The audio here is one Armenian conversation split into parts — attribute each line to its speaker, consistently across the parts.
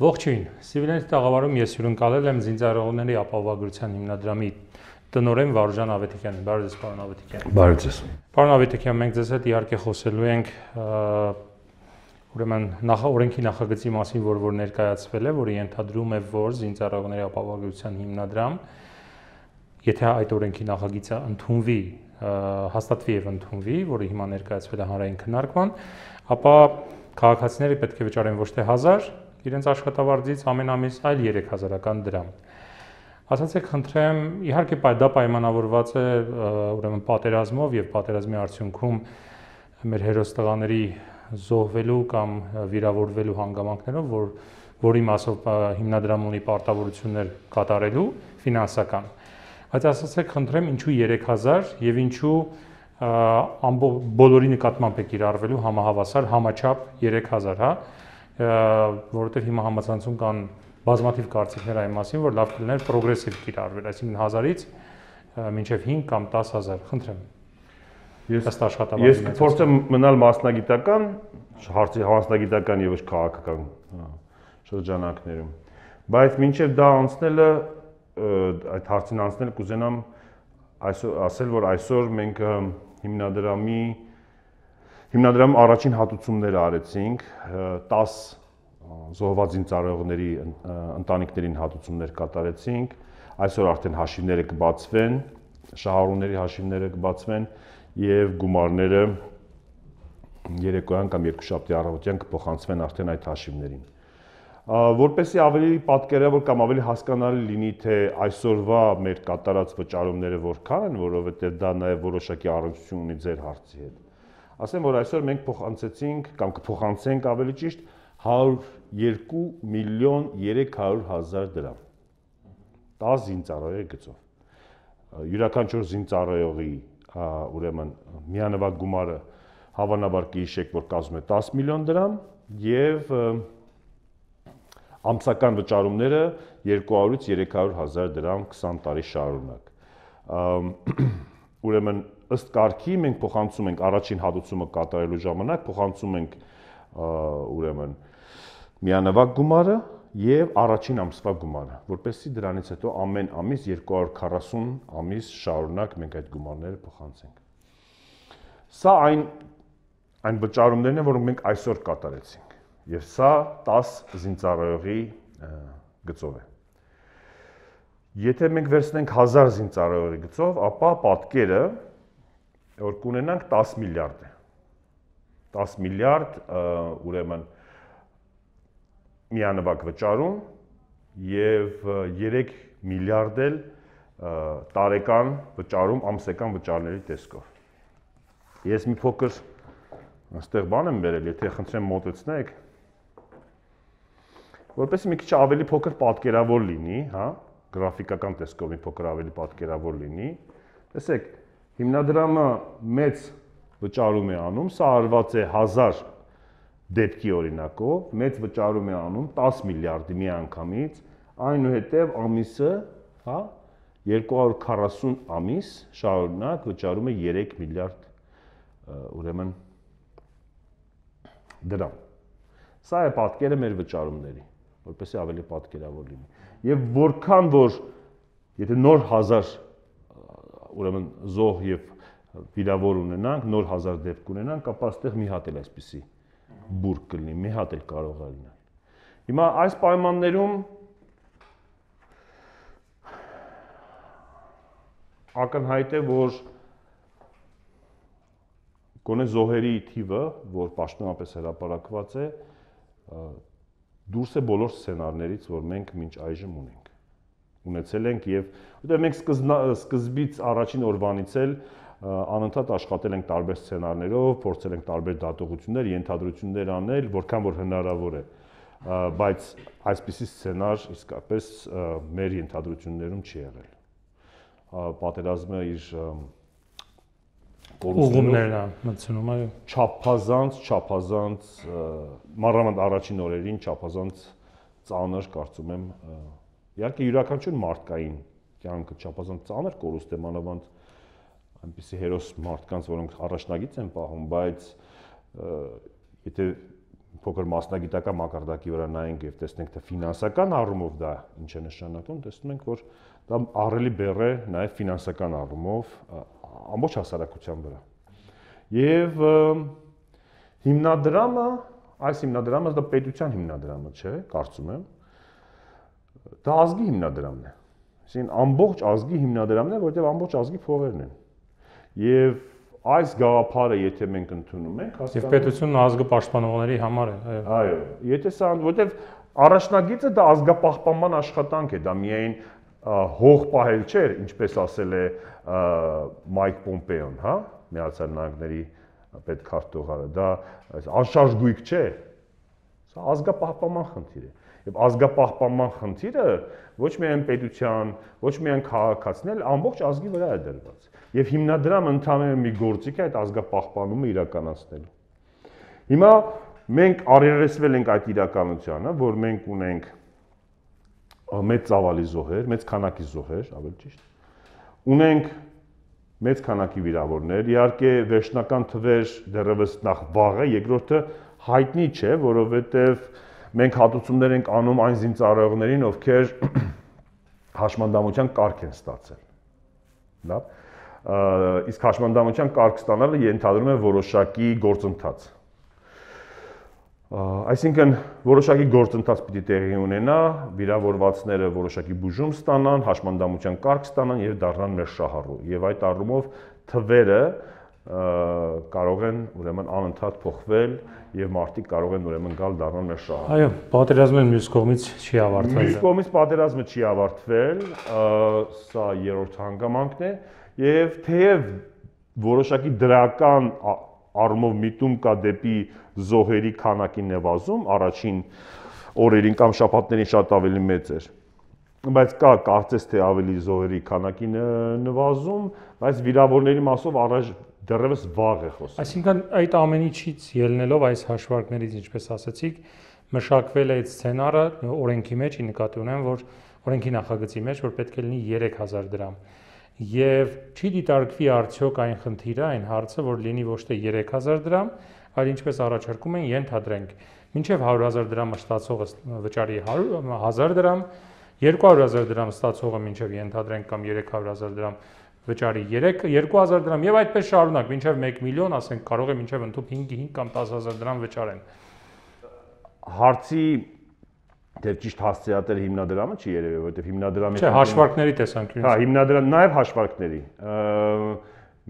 Speaker 1: Ողջույն։ Սիվիլների տաղավարում ես հյուրընկալել եմ Զինծառայողների ապահովագրության հիմնադրամի տնօրեն Վարուժան Ավետիքյան։ Բարև ձեզ, պարոն Ավետիքյան։ Բարև ձեզ։ Պարոն Ավետիքյան, մենք ձեզ հետ իհարկե խոսելու ենք ուրեմն նախ օրենքի նախագծի մասին, որ որ ներկայացվել է, որը ենթադրում է, որ Զինծառայողների ապահովագրության հիմնադրամ եթե այդ օրենքի նախագիծը ընդունվի, հաստատվի եւ ընդունվի, որը հիմա ներկայացվել է հանրային քննարկման, ապա քաղաքացիները պետք է վճարեն ոչ թե 1000, իրենց աշխատավարձից ամեն ամիս այլ 3000-ական դրամ։ Ասացեք, խնդրեմ, իհարկե դա պայմանավորված է ուրեմն պատերազմով եւ պատերազմի արդյունքում մեր հերոս տղաների զոհվելու կամ վիրավորվելու հանգամանքներով, որ որի մասով հիմնադրամն ունի պարտավորություններ կատարելու ֆինանսական։ Բայց ասացեք, խնդրեմ, ինչու 3000 եւ ինչու ամբողջ բոլորի նկատմամբ է կիրառվելու համահավասար համաչափ 3000, հա որովհետև հիմա համացանցում կան բազմաթիվ կարծիքներ այն մասին, որ լավ կլիներ պրոգրեսիվ կիրառվել, այսինքն 1000-ից մինչև 5 կամ 10000, խնդրեմ։ Ես ըստ աշխատավարձի։ Ես
Speaker 2: կփորձեմ մնալ մասնագիտական, հարցի մասնագիտական եւ քաղաքական շրջանակներում։ Բայց մինչև դա անցնելը այդ հարցին անցնել կուզենամ այսօր ասել, որ այսօր մենք հիմնադրամի Հիմնադրամի առաջին հատուցումները արեցինք 10 զոհվածին ծառայողների ընտանիքներին հատուցումներ կատարեցինք։ Այսօր արդեն հաշիվները կբացվեն, շահառուների հաշիվները կբացվեն եւ գումարները երեկոյան կամ երկուշաբթի առավոտյան կփոխանցվեն արդեն այդ հաշիվներին։ Որպեսի ավելի պատկերավոր կամ ավելի հասկանալի լինի, թե այսօրվա մեր կատարած վճարումները որքան են, որովհետև դա նաև որոշակի առնչություն ունի ձեր հարցի հետ ասեմ, որ այսօր մենք փոխանցեցինք կամ կփոխանցենք ավելի ճիշտ 102 միլիոն 300 հազար դրամ։ 10 զինծառայողի գծով։ Յուրաքանչյուր զինծառայողի ուրեմն միանվագ գումարը հավանաբար կհիշեք, որ կազմում է 10 միլիոն դրամ եւ ամսական վճարումները 200-ից 300 հազար դրամ 20 տարի շարունակ։ Ուրեմն ըստ կարգի մենք փոխանցում ենք առաջին հատուցումը կատարելու ժամանակ փոխանցում ենք ուրեմն միանավակ գումարը եւ առաջին ամսվա գումարը, որովհետեւ դրանից հետո ամեն ամիս 240 ամիս շարունակ մենք այդ գումարները փոխանցենք։ Սա այն այն վճարումներն են, որոնք մենք այսօր կատարեցինք։ Եվ սա 10 զինծառայողի գծով է։ Եթե մենք վերցնենք 1000 զինծառայողի գծով, ապա պատկերը որ կունենանք 10 միլիարդ է։ 10 միլիարդ, ուրեմն միանվագ վճարում եւ 3 միլիարդ էլ տարեկան վճարում ամսական վճարների տեսքով։ Ես մի փոքր այստեղ բան եմ վերել, եթե խնդրեմ մոտեցնեք, որպեսզի մի քիչ ավելի փոքր պատկերավոր լինի, հա՞ գրաֆիկական տեսքով մի փոքր ավելի պատկերավոր լինի։ Տեսեք, հիմնադրամը մեծ վճարում է անում, սա արված է 1000 դեպքի օրինակով, մեծ վճարում է անում 10 միլիարդի միանգամից, այնուհետև ամիսը, հա, 240 ամիս շարունակ վճարում է 3 միլիարդ ուրեմն դրամ։ Սա է պատկերը մեր վճարումների որպեսզի ավելի պատկերավոր լինի։ Եվ որքան որ եթե նոր 1000 ուրեմն զոհ եւ վիրավոր ունենանք, նոր 1000 դեպք ունենանք, ապա այստեղ մի հատ էլ այսպեսի բուրգ կլինի, մի հատ էլ կարող է լինել։ Հիմա այս պայմաններում ակնհայտ է, որ գոնե զոհերի թիվը, որ պաշտոնապես հրապարակված է, դուրս է բոլոր սցենարներից, որ մենք մինչ այժմ ունենք։ Ունեցել ենք եւ որտեղ մենք սկզբից առաջին օրվանից էլ անընդհատ աշխատել ենք տարբեր սցենարներով, փորձել ենք տարբեր դատողություններ, ենթադրություններ անել, որքան որ հնարավոր է։ Բայց այսպիսի սցենար իսկապես մեր ենթադրություններում չի եղել։ Պատերազմը իր կորուզներն են մտցնում, այո։ Չափազանց, չափազանց մարամդ առաջին օրերին չափազանց ծանր կարծում եմ իհարկե յուրաքանչյուր մարդկային կյանքը չափազանց ծանր կորուստ է մանավանդ այնպիսի հերոս մարդկանց, որոնք առաջնագից են պահում, բայց եթե փոքր մասնագիտական մակարդակի վրա նայենք եւ տեսնենք թե ֆինանսական առումով դա ինչ է նշանակում, տեսնում ենք, որ դա առելի բեռ է նաեւ ֆինանսական առումով ամբողջ հասարակության վրա։ Եվ հիմնադրամը, այս հիմնադրամը դա պետության հիմնադրամը չէ, կարծում եմ։ Դա ազգի հիմնադրամն է։ Այսինքն ամբողջ ազգի հիմնադրամն է, որտեղ ամբողջ ազգի փողերն են։ Եվ այս գաղափարը, եթե մենք ընդունում ենք, հասկանալի Եվ պետությունն
Speaker 1: ազգը պաշտպանողների համար է։
Speaker 2: Այո, եթե սա, որտեղ առաջնագիծը դա ազգապահպանման աշխատանք է, դա միայն հող պահել չէր, ինչպես ասել է Մայք Պոմպեոն, հա, Միացյալ Նահանգների պետքարտուղարը, դա անշարժ գույք չէ։ Սա ազգապահպանման խնդիր է։ Եվ ազգապահպանման խնդիրը ոչ միայն պետության, ոչ միայն քաղաքացին, այլ ամբողջ ազգի վրա է դրված։ Եվ հիմնադրամը ընդհանրապես մի գործիք է այդ ազգապահպանումը իրականացնելու։ Հիմա մենք առերեսվել ենք այդ իրականությանը, որ մենք ունենք մեծ ծավալի զոհեր, մեծ քանակի զոհեր, ավելի ճիշտ։ Ունենք մեծ քանակի վիրավորներ։ Իհարկե վերջնական թվեր դեռևս նախ վաղ է, երկրորդը հայտնի չէ, որովհետև մենք հատուցումներ ենք անում այն զինծառայողներին, ովքեր հաշմանդամության կարգ են ստացել։ Լավ։ Իսկ հաշմանդամության կարգ ստանալը ենթադրում է որոշակի գործընթաց Այսինքն որոշակի գործընթաց պիտի տեղի ունենա, վիրավորվածները որոշակի բուժում ստանան, հաշմանդամության կարգ ստանան եւ դառնան մեր շահառու։ Եվ այդ առումով թվերը կարող են ուրեմն անընդհատ փոխվել եւ մարդիկ կարող են ուրեմն գալ դառնալ մեր շահառու։ Այո,
Speaker 1: պատերազմը մյուս կողմից չի ավարտվել։ Մյուս
Speaker 2: կողմից պատերազմը չի ավարտվել, սա երրորդ հանգամանքն է եւ թեև որոշակի դրական առումով միտում կա դեպի զոհերի քանակի նվազում, առաջին օրերին կամ շաբաթներին շատ ավելի մեծ էր բայց կա կարծես թե ավելի զոհերի քանակի նվազում, բայց վիրավորների մասով առաջ դեռևս վաղ է խոսում։
Speaker 1: Այսինքն այդ ամենիչից ելնելով այս հաշվարկներից, ինչպես ասացիք, մշակվել է այդ սցենարը օրենքի մեջ, ի նկատի ունեմ, որ օրենքի նախագծի մեջ, որ պետք է լինի 3000 դրամ եւ չի դիտարկվի արդյոք այն խնդիրը, այն հարցը, որ լինի ոչ թե 3000 դրամ, այլ ինչպես առաջարկում են ենթադրենք, մինչև 100.000 դրամ ստացողը վճարի 1000 դրամ, 200.000 դրամ ստացողը մինչև ենթադրենք կամ 300.000 դրամ վճարի 3 2000 դրամ եւ այդպես շարունակ մինչև 1 միլիոն, ասենք կարող է մինչև ընդհանուր 5 5 կամ 10000 դրամ վճարեն։
Speaker 2: Հարցի Դեր ճիշտ հասցեատեր հիմնադրամը չի երևի, որովհետև հիմնադրամի Չէ, հաշվարկների տեսանկյունից։ Հա, հիմնադրամ նաև հաշվարկների։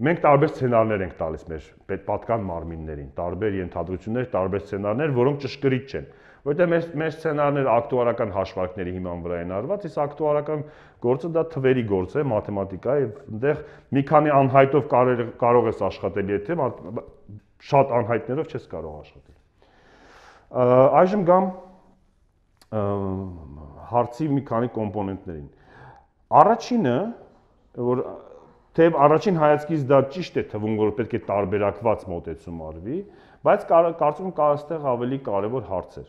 Speaker 2: Մենք տարբեր սցենարներ ենք տալիս մեր պետպատկան մարմիններին, տարբեր ենթադրություններ, տարբեր սցենարներ, որոնք ճշգրիտ չեն որտեղ մեր մեր սցենարները ակտուարական հաշվարկների հիման վրա են արված, իսկ ակտուարական գործը դա թվերի գործ է, մաթեմատիկա է, այնտեղ մի քանի անհայտով կարող կարող ես աշխատել, եթե շատ անհայտներով չես կարող աշխատել։ Այժմ գամ հարցի մի քանի կոմպոնենտներին։ Առաջինը, որ թե առաջին հայացքից դա ճիշտ է թվում, որ պետք է տարբերակված մոտեցում արվի, բայց կար, կարծում կա այստեղ ավելի կարևոր հարցեր։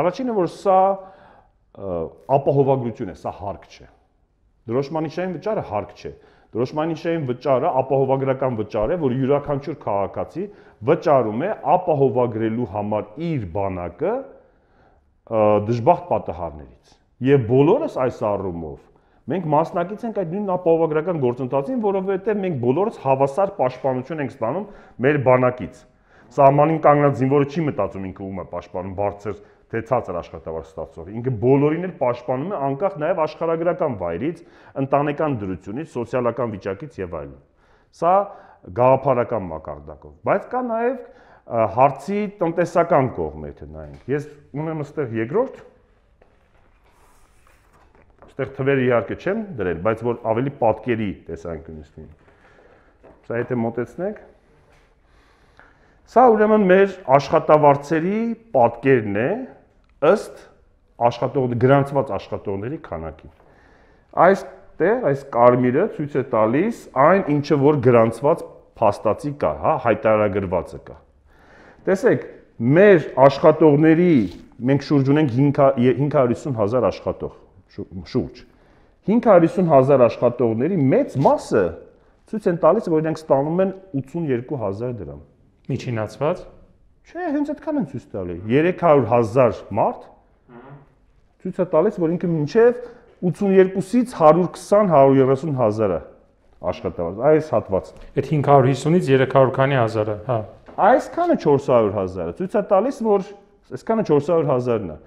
Speaker 2: Առաջինը, որ սա ապահովագրություն է, սա հարկ չէ։ Դրոշմանիչային վճարը հարկ չէ։ Ա, Դրոշմանի շեյն վճարը ապահովագրական վճար է, որ յուրաքանչյուր քաղաքացի վճարում է ապահովագրելու համար իր բանակը դժբախտ պատահարներից։ Եվ բոլորս այս առումով մենք մասնակից ենք այդ նույն ապահովագրական գործընթացին, որովհետև մենք բոլորս հավասար պաշտպանություն ենք ստանում մեր բանակից։ Սահմանին կանգնած զինվորը չի մտածում ինքը ում է պաշտպանում բարձր թե ցածր աշխատավար ստացող։ Ինքը բոլորին էլ պաշտպանում է անկախ նաև աշխարհագրական վայրից, ընտանեկան դրությունից, սոցիալական վիճակից եւ այլն։ Սա գաղափարական մակարդակով, բայց կա նաև հարցի տնտեսական կողմը, եթե նայենք։ Ես ունեմ այստեղ երկրորդ այստեղ թվեր իհարկե չեմ դրել, բայց որ ավելի պատկերի տեսանկյունից լինի։ Սա եթե մոտեցնենք, Սա ուրեմն մեր աշխատավարձերի պատկերն է, ըստ աշխատող գրանցված աշխատողների քանակի։ Այս տեղ, այս կարմիրը ցույց է տալիս այն, ինչը որ գրանցված փաստացի կա, հա, հայտարարագրվածը կա։ Տեսեք, մեր աշխատողների մենք շուրջ ունենք 550.000 աշխատող շուրջ 550.000 աշխատողների մեծ մասը ցույց են տալիս, որ իրենք ստանում են 82000 դրամ։ Միջինացված Չէ, հենց այդքան են ցույց տալի։ 300.000 մարդ ցույց է տալիս, որ ինքը մինչև 82-ից 120-130 հազարը աշխատավարձ։ Այս հատվածն։ Այդ 550-ից 300 քանի հազարը, հա։ Այս քանը 400 հազարը ցույց է տալիս, որ այս քանը 400 հազարն է։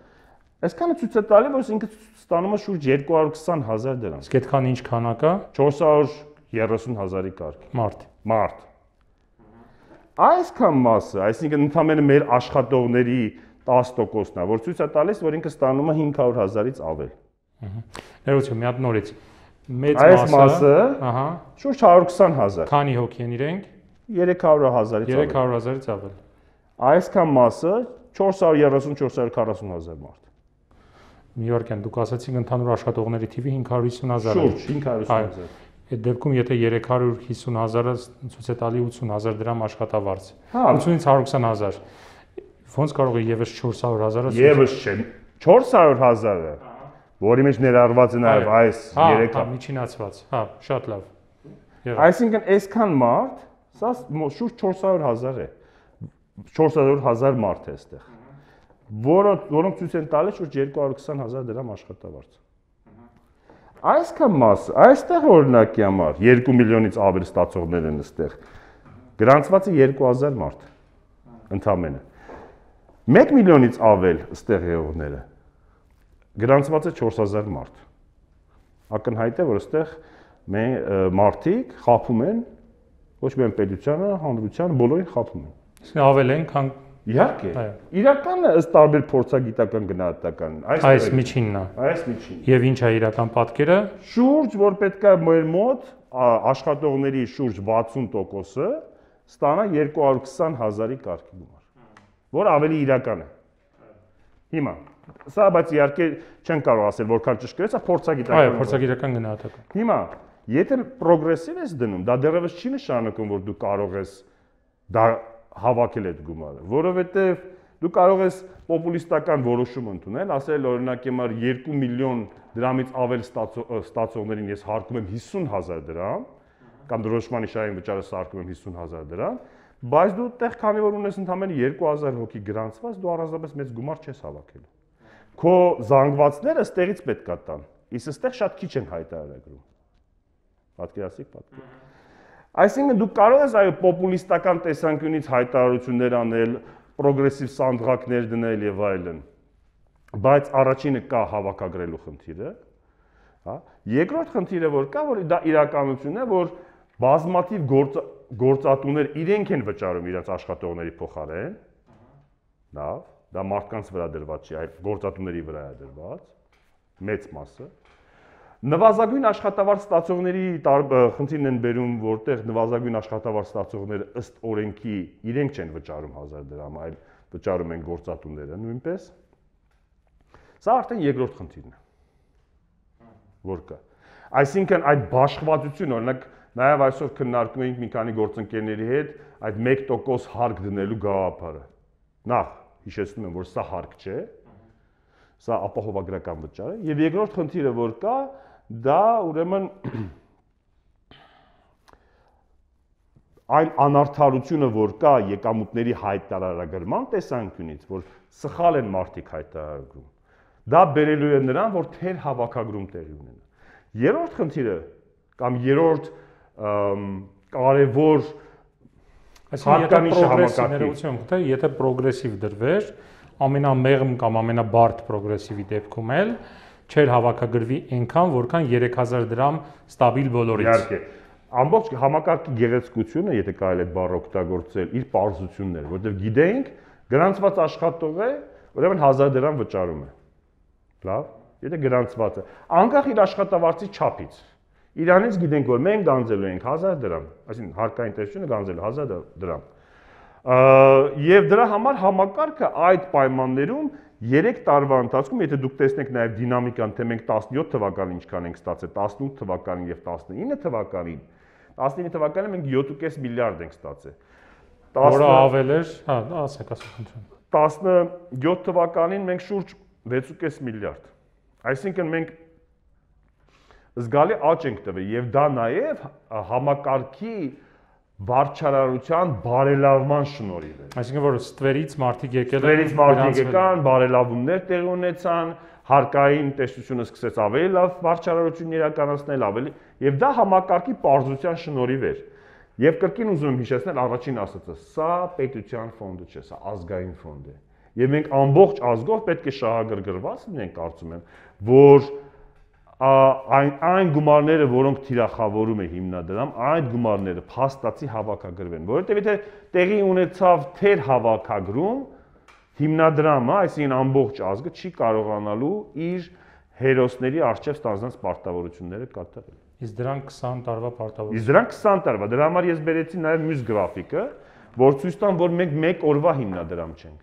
Speaker 2: Այս քանը ցույց է տալի, որ ինքը ստանում է շուրջ 220 հազար դրամ։ Իսկ այդքան ինչ քանակ է։ 430 հազարի կարգ։ Մարտ։ Մարտ։ Այսքան մասը, այսինքն ընդամենը մեր աշխատողների 10%-ն է, որ ցույց է տալիս, որ ինքը ստանում է 500.000-ից ավել։
Speaker 1: Ներողություն, մի հատ նորից։ Մեծ մասը, այս մասը, ահա, շուրջ 120.000։ Քանի հոգի են իրենք։ 300.000-ից ավել։ 300.000-ից ավել։
Speaker 2: Այսքան մասը 430-440 հազար մարդ։ Նյու
Speaker 1: Յորքեն դուք ասացիք ընդհանուր աշխատողների թիվը 550 հազար է։ Շուրջ 550 հազար։ Այդ դեպքում եթե 350.000-ը ցույց է տալի 80.000 դրամ աշխատավարձ։ 80-ից հա,
Speaker 2: 120.000։ Ոնց կարող է եւս 400.000-ը։ Եւս չէ, 400.000-ը, որի մեջ ներառված է նաեւ այս 3-ը։ հա, հա,
Speaker 1: միջինացված։ Հա, շատ լավ։
Speaker 2: Այսինքն այսքան մարդ, սա շուրջ 400.000 է։ 400.000 մարդ է այստեղ։ Որոնք որոնք ցույց են տալիս շուրջ 220.000 դրամ աշխատավարձ։ Այսքան մասը, այստեղ օրինակի համար 2 միլիոնից ավել ստացողներ են այստեղ։ Գրանցվածը 2000 մարդ ընդամենը։ 1 միլիոնից ավել այստեղ եղողները։ Գրանցվածը 4000 մարդ։ Ակնհայտ է, որ այստեղ մե մարդիկ խափում են ոչ միայն պետությանը, հանրության բոլորին խափում են։ Իսկ ավել են, քան Իհարկե։ Իրականը ըստ տարբեր փորձագիտական գնահատական, այս այս միջինն է։ Այս միջին։ Եվ ինչ է իրական պատկերը։ Շուրջ, որ պետքա մեր մոտ աշխատողների շուրջ 60%-ը ստանա 220.000-ի կարգի գումար, որ ավելի իրական է։ Հիմա սա բայց իհարկե չեն կարող ասել որքան ճշգրիտ է փորձագիտական։ Այո, փորձագիտական գնահատական։ Հիմա, եթե պրոգրեսիվ ես դնում, դա դեռևս չի նշանակում, որ դու կարող ես դա հավաքել այդ գումարը, որովհետև դու կարող ես պոպուլիստական որոշում ընդունել, ասել օրինակ իմ 2 միլիոն դրամից ավել ստացողներին ես հարկում եմ 50000 դրամ կամ դրոշմանի շահային վճարը սարկում եմ 50000 դրամ, բայց դու այդտեղ քանի որ ունես ընդամենը 2000 հոգի գրանցված, դու առանձնապես մեծ գումար չես հավաքելու։ Քո զանգվածները ստեղից պետք է տան։ Իսկ այստեղ շատ քիչ են հայտարարագրում։ Պատկերացիք, պատկերացիք։ Այսինքն դու կարող ես այո պոպուլիստական տեսանկյունից հայտարարություններ անել, պրոգրեսիվ սանդղակներ դնել եւ այլն։ Բայց առաջինը կա հավաքագրելու խնդիրը, հա։ Երկրորդ խնդիրը որ կա, որ դա իրականությունն է, որ բազմաթիվ գործ գործատուներ իրենք են վճարում իրենց աշխատողների փոխարեն։ Լավ, դա մարդկանց վրա դրված չի, այլ գործատուների վրա է դրված մեծ մասը։ Նվազագույն աշխատավարձ ստացողների խնդիրն են բերում, որտեղ նվազագույն աշխատավարձ ստացողները ըստ օրենքի իրենք չեն վճարում 1000 դրամ, այլ վճարում են գործատուները նույնպես։ Սա արդեն երկրորդ խնդիրն է։ Որ կա։ Այսինքն այդ բաշխվածությունը, օրինակ, նաև այսօր քննարկում էինք մի քանի գործընկերների հետ այդ 1% հարկ դնելու գաղափարը։ Նախ հիշեցնում եմ, որ սա հարկ չէ, սա ապահովագրական վճար է եւ երկրորդ խնդիրը որ կա դա ուրեմն այն անարթարությունը, որ կա եկամուտների հայտարարագրման տեսանկյունից, որ սխալ են մարդիկ հայտարարում, դա բերելու է նրան, որ թեր հավաքագրում տեղի ունենա։ Երորդ խնդիրը կամ երորդ կարևոր հատկանիշը համակարգի։ Այսինքն եթե
Speaker 1: պրոգրեսիվ դրվեր, ամենամեղմ կամ ամենաբարդ պրոգրեսիվի դեպքում էլ չէր հավաքագրվի այնքան, որքան 3000 դրամ ստաբիլ բոլորից։ Իհարկե
Speaker 2: ամբողջ համակարգի գեղեցկությունը, եթե կարելի է բառը օգտագործել, իր པարզությունն էր, որովհետև գիտեինք, գրանցված աշխատող է, ուրեմն 1000 դրամ վճարում է։ Լավ, եթե գրանցված է, անկախ իր աշխատավարձի չափից։ Իրանից գիտենք, որ մենք գանձելու ենք 1000 դրամ, այսինքն հարկային տեսությունը գանձելու 1000 դրամ։ Եվ դրա համար համակարգը այդ պայմաններում 3 տարվա ընթացքում, եթե դուք տեսնեք նաև դինամիկան, թե մենք 17 թվականին ինչքան ենք ստացել, 18 թվականին եւ 19 թվականին, 19 թվականին մենք 7.5 միլիարդ ենք ստացել։ 10 որը ավել
Speaker 1: էր, հա, ասեք,
Speaker 2: ասեք, խնդրեմ։ 17 թվականին մենք շուրջ 6.5 միլիարդ։ Այսինքն մենք զգալի աճ ենք տվել եւ դա նաեւ համակարգի վարչարարության բարելավման շնորհիվ է։ Այսինքն որ
Speaker 1: ստվերից մարդիկ եկել են, ստվերից մարդիկ եկան,
Speaker 2: բարելավումներ տեղի ունեցան, հարկային տեսությունը սկսեց ավելի լավ վարչարարություն իրականացնել, ավելի եւ դա համակարգի պարզության շնորհիվ էր։ Եվ կրկին ուզում եմ հիշեցնել առաջին ասածը, սա պետության ֆոնդը չէ, սա ազգային ֆոնդ է։ Եվ մենք ամբողջ ազգով պետք է շահագրգռված լինենք, կարծում եմ, որ այն այն գումարները, որոնք թիրախավորում է հիմնադրամ, այդ գումարները փաստացի հավաքագրվեն, որովհետև եթե տեղի ունեցավ թեր հավաքագրում, հիմնադրամը, այսինքն ամբողջ ազգը չի կարողանալու իր հերոսների արժեվ ստանձնած պարտավորությունները կատարել։
Speaker 1: Իս դրանք 20 տարվա պարտավորություն։ Իս դրանք
Speaker 2: 20 տարվա։ Դրա համար ես բերեցի նաև մյուս գրաֆիկը, որ ցույց տամ, որ մենք մեկ օրվա հիմնադրամ չենք։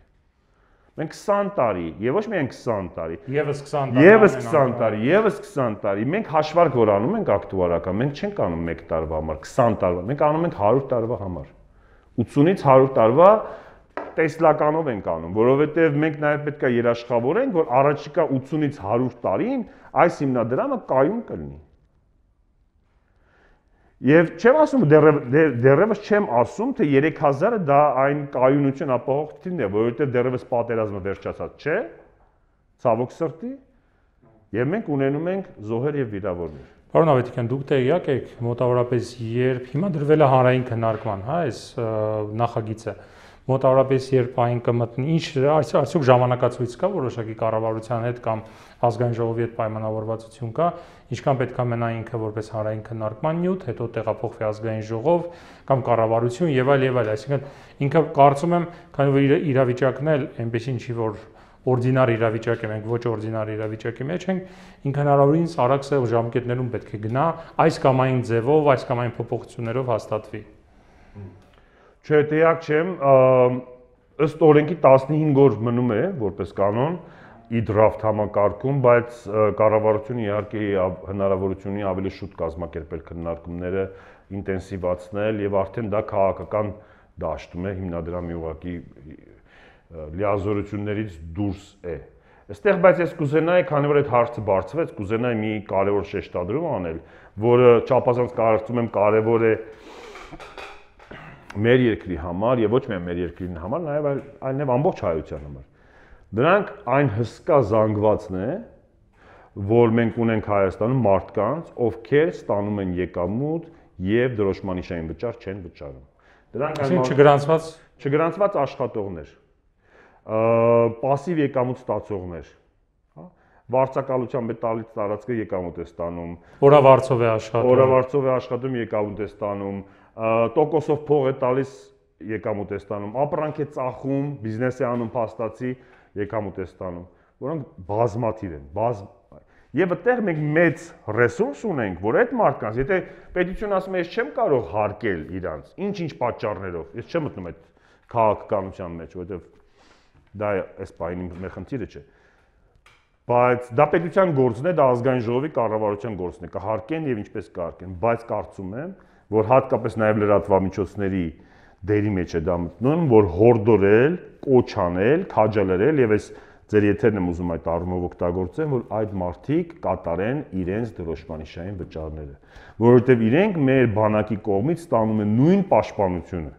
Speaker 2: Մենք 20 տարի, եւ ոչ միայն 20 տարի, եւս 20 տարի, եւս 20 տարի, եւս 20 տարի մենք հաշվարկ որ անում ենք ակտուարական, մենք չենք անում 1 տարվա համար, 20 տարվա, մենք անում ենք 100 տարվա համար։ 80-ից 100 տարվա տեսլականով ենք անում, որովհետև մենք նաև պետք է երաշխավորենք, որ առաջիկա 80-ից 100 տարին այս հիմնադրամը կայուն կլինի։ Եվ չեմ ասում դե, դեռևս չեմ ասում, թե 3000-ը դա այն կայունություն ապահով թիվն է, որովհետև դեռևս պատերազմը վերջացած չէ, ցավոք սրտի, եւ մենք ունենում ենք զոհեր եւ վիրավորներ։
Speaker 1: Պարոն Ավետիքյան, դուք տեղյակ եք մոտավորապես երբ հիմա դրվել է հանրային քննարկման, հա, այս նախագիծը մոտավորապես երբ այն կմտնի, ինչ այս արդյոք ժամանակացույց կա որոշակի կառավարության հետ կամ ազգային ժողովի հետ պայմանավորվածություն կա, ինչքան պետք է մնա ինքը որպես հանրային քննարկման նյութ, հետո տեղափոխվի ազգային ժողով կամ կառավարություն եւ այլ եւ այլ, այսինքն ինքը կարծում եմ, քանի որ իրավիճակն էլ այնպես ինչի որ օրդինար իրավիճակի մենք ոչ օրդինար իրավիճակի մեջ ենք, ինքն հնարավորինս արագ ժամկետներում պետք է գնա այս կամ այն ձևով, այս կամ այն փոփոխություններով հաստատվի։
Speaker 2: Չէ, տեղյակ չեմ, ըստ օրենքի 15 օր մնում է որպես կանոն իդրաֆտ համակարգում, բայց կառավարությունը իհարկե հնարավորություն ունի ավելի շուտ կազմակերպել քննարկումները, ինտենսիվացնել եւ արդեն դա քաղաքական դաշտում է հիմնադրամի ուղակի լիազորություններից դուրս է։ Այստեղ բայց ես կուզենայի, քանի որ այդ հարցը բարձվեց, կուզենայի մի կարևոր շեշտադրում անել, որը չափազանց կարծում եմ կարևոր է մեր երկրի համար եւ ոչ միայն մեր երկրին համար, նաեւ այլ այլև ամբողջ հայության համար։ Դրանք այն հսկա զանգվածն է, որ մենք ունենք Հայաստանում մարդկանց, ովքեր ստանում են եկամուտ եւ դրոշմանիշային վճար չեն վճարում։ Դրանք այն չգրանցված չգրանցված աշխատողներ, пассив եկամուտ ստացողներ, հա, վարձակալությամբ է տալից տարածքը եկամուտ է ստանում։
Speaker 1: Օրավարձով է աշխատում։ Օրավարձով
Speaker 2: է աշխատում, եկամուտ է ստանում, տոկոսով փող է տալիս եկամուտ է ստանում, ապրանք է ծախում, բիզնես է անում փաստացի, եկամուտ է ստանում, որոնք բազմաթիվ են, բազ Եվ այդտեղ մենք մեծ ռեսուրս ունենք, որ այդ մարդկանց, եթե պետությունը ասում է, ես չեմ կարող հարկել իրանց, ինչ-ինչ պատճառներով, ես չեմ մտնում այդ քաղաքականության մեջ, որովհետև դա էս բանին մեր խնդիրը չէ։ Բայց դա պետության գործն է, դա ազգային ժողովի կառավարության գործն է, կհարկեն եւ ինչպես կհարկեն, բայց կարծում եմ, կա որ հատկապես նաև լրատվամիջոցների դերի մեջ է դա մտնում, որ հորդորել, կոչանել, քաջալերել եւ այս ձեր եթերն եմ ուզում այդ առումով օգտագործեմ, որ այդ մարդիկ կատարեն իրենց դրոշմանիշային վճարները, որովհետեւ իրենք մեր բանակի կողմից ստանում են նույն պաշտպանությունը,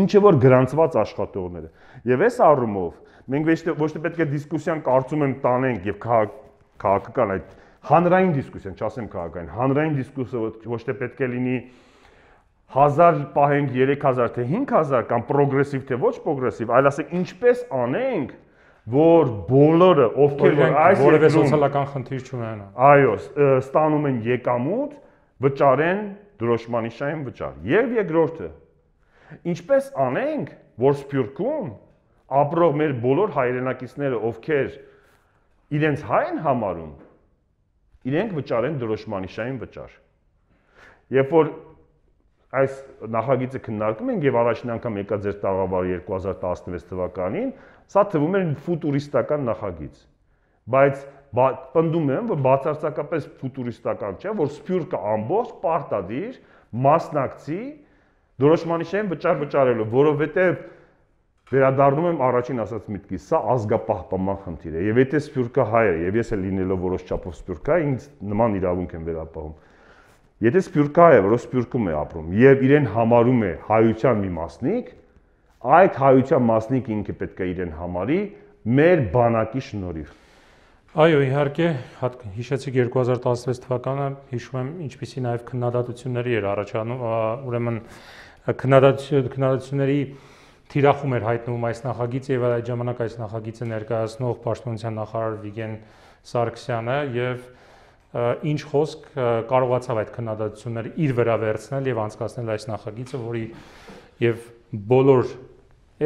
Speaker 2: ինչը որ գրանցված աշխատողները։ Եվ այս առումով մենք ոչ թե պետք է դիսկուսիան կարծում եմ տանենք եւ քաղաքական այդ հանրային դիսկուսիան, չասեմ քաղաքային, հանրային դիսկուսը ոչ թե պետք է լինի 1000 պահենք 3000 թե 5000 կամ պրոգրեսիվ թե ոչ պրոգրեսիվ, այլ ասենք ինչպես անենք, որ բոլորը, ովքեր որ այս որևէ սոցիալական խնդիր չունենան։ Այո, ստանում են եկամուտ, վճարեն դրոշմանիշային վճար։ Եվ երկրորդը, ինչպես անենք, որ Սփյուռքում ապրող մեր բոլոր հայրենակիցները, ովքեր իրենց հայ են համարում, իրենք վճարեն դրոշմանիշային վճար։ Երբ որ այս նախագիծը քննարկում ենք եւ առաջին անգամ եկա ձեր տաղավար 2016 թվականին, սա թվում էր ֆուտուրիստական նախագիծ։ Բայց պնդում եմ, որ բացարձակապես ֆուտուրիստական չէ, որ սփյուռքը ամբողջ պարտադիր մասնակցի դրոշմանիշային վճար-վճարելու, որովհետեւ վերադառնում եմ առաջին ասած միտքի, սա ազգապահպանման խնդիր է։ Եվ եթե սփյուռքը հայ է, եւ ես էլ լինելով որոշ չափով սփյուռքա, ինձ նման իրավունք եմ վերապահում Եթե սպյուրկա է, որը սպյուրկում է ապրում եւ իրեն համարում է հայության մի մասնիկ, այդ հայության մասնիկ ինքը պետք է իրեն համարի մեր բանակի շնորհիվ։
Speaker 1: Այո, իհարկե, հիշեցիք 2016 թվականը, հիշում եմ, ինչպիսի նաև քննադատությունների էր առաջանում, ուրեմն քննադատությունների թիրախում էր հայտնվում այս նախագիծը եւ այդ ժամանակ այս նախագիծը ներկայացնող պաշտպանության նախարար Վիգեն Սարգսյանը եւ և ինչ խոսք կարողացավ այդ քննադատությունները իր վրա վերցնել եւ անցկացնել այս նախագիծը, որի եւ բոլոր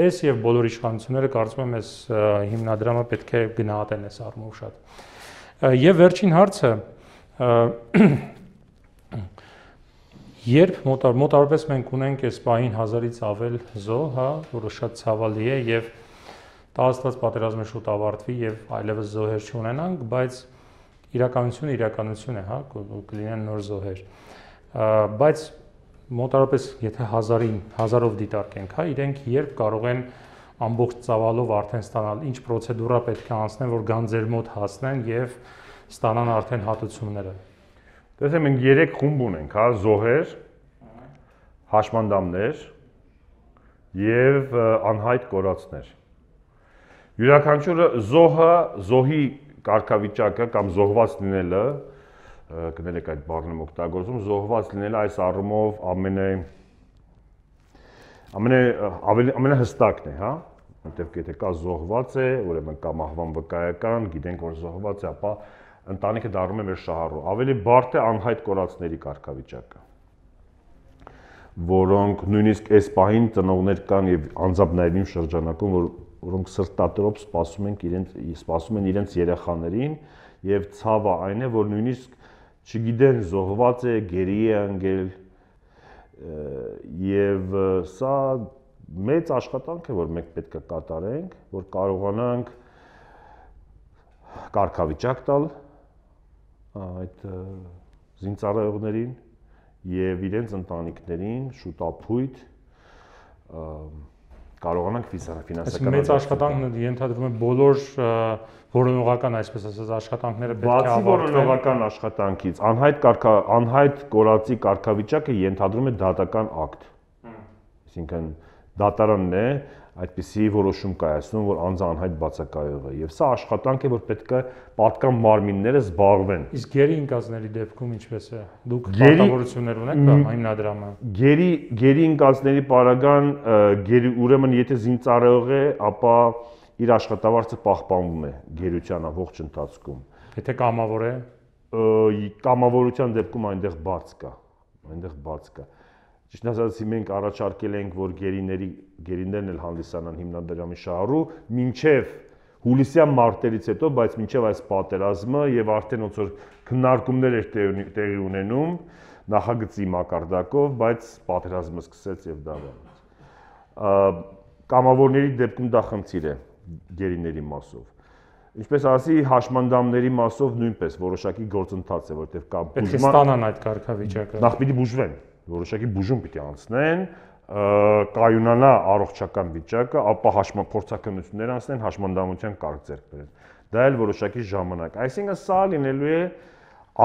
Speaker 1: այս եւ բոլոր իշխանությունները կարծում եմ այս հիմնադրամը պետք է գնահատեն այս առումով շատ։ Եվ վերջին հարցը երբ մոտար մոտարպես մենք ունենք այս պահին 1000-ից ավել զո, հա, որը շատ ցավալի է եւ տասնված պատերազմը շուտ ավարտվի եւ այլևս զոհեր չունենանք, բայց իրականությունը իրականություն է, հա, կլինեն նոր զոհեր։ Բայց մոտարապես եթե 1000-ին, 1000-ով դիտարկենք, հա, իրենք երբ կարող են ամբողջ ծավալով արդեն ստանալ, ինչ պրոցեդուրա պետք է անցնեն, որ գան ձեր մոտ հասնեն եւ ստանան
Speaker 2: արդեն հատուցումները։ Տեսեք, մենք 3 խումբ ունենք, հա, զոհեր, հաշմանդամներ եւ անհայտ կորածներ։ Յուրաքանչյուրը զոհը, զոհի կարգավիճակը կամ զոհված լինելը կներեք այդ բառն եմ օգտագործում, զոհված լինելը այս առումով ամենը ամենը ավելի ամենահստակն է, հա? Որտեվ եթե կա զոհված է, ուրեմն կամ ահվան վկայական, գիտենք որ զոհված է, ապա ընտանիքը դառնում է մեր շահառու։ Ավելի բարդ է անհայտ կորածների կարգավիճակը որոնք նույնիսկ այս պահին ծնողներ կան եւ անձամբ նաեւ իմ շրջանակում որ որոնք սրտատերով սպասում են իրենց սպասում են իրենց երեխաներին եւ ցավը այն է որ նույնիսկ չգիտեն զողված է, գերի է ընկել եւ սա մեծ աշխատանք է որ մենք պետք է կատարենք, որ կարողանանք կարգավիճակ տալ այդ զինծառայողներին եւ իրենց ընտանիքներին շուտ ապույտ կարողանանք ֆինանսական մեծ աշխատանքն
Speaker 1: ենթադրվում է բոլոր որոնողական, այսպես ասած, աշխատանքները պետք է ավարտվեն։ Բացի որոնողական
Speaker 2: աշխատանքից, անհայտ կարգա անհայտ կորացի կարգավիճակը ենթադրում է դատական ակտ։ Այսինքն դատարանն է այդպիսի որոշում կայացնում, որ անձը անհայտ բացակայող է։ Եվ սա աշխատանք է, որ պետք է պատկան մարմինները զբաղվեն։
Speaker 1: Իսկ գերի ինկազների դեպքում ինչպես է։ Դուք պատասխանատվություններ ունեք կամ հիմնադրամը։
Speaker 2: Գերի գերի ինկազների параգան գերի ուրեմն եթե զինծառայող է, ապա իր աշխատավարձը պահպանվում է գերության ամբողջ ընթացքում։
Speaker 1: Եթե կամավոր է,
Speaker 2: կամավորության դեպքում այնտեղ բաց կա, այնտեղ բաց կա։ Ա, Ճիշտ ասած, մենք առաջարկել ենք, որ գերիների գերիներն էլ հանդիսանան հիմնադրամի շահառու, ինչև հուլիսյան մարտերից հետո, բայց ինչև այս պատերազմը եւ արդեն ոնց որ քննարկումներ էր տեղի ունենում նախագծի մակարդակով, բայց պատերազմը սկսեց եւ դավանեց։ Կամավորների դեպքում դա խնդիր է գերիների մասով։ Ինչպես ասի, հաշմանդամների մասով նույնպես որոշակի գործընթաց է, որտեղ կա բուժման։ Պետք է ստանան
Speaker 1: այդ կարգավիճակը։ Նախ պիտի
Speaker 2: բուժվեն որոշակի բուժում պիտի անցնեն, կայունանա առողջական վիճակը, ապա հաշմա փորձակնություններ անցնեն, հաշմանդամության կարգ ձեռք բերեն։ Դա էլ որոշակի ժամանակ։ Այսինքն սա լինելու է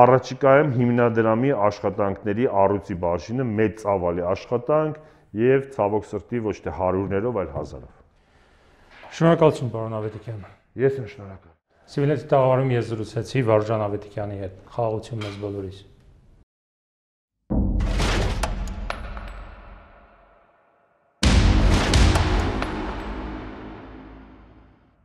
Speaker 2: առաջիկայում հիմնադրամի աշխատանքների առույցի բաժինը մեծ ավալի աշխատանք եւ ցավոք սրտի ոչ թե հարյուրներով, այլ հազարով։
Speaker 1: Շնորհակալություն պարոն Ավետիքյան։ Ես եմ շնորհակալ։ Սիվիլիզի տաղավարում ես զրուցեցի Վարժան Ավետիքյանի հետ։ Խաղաղություն մեզ բոլորիս։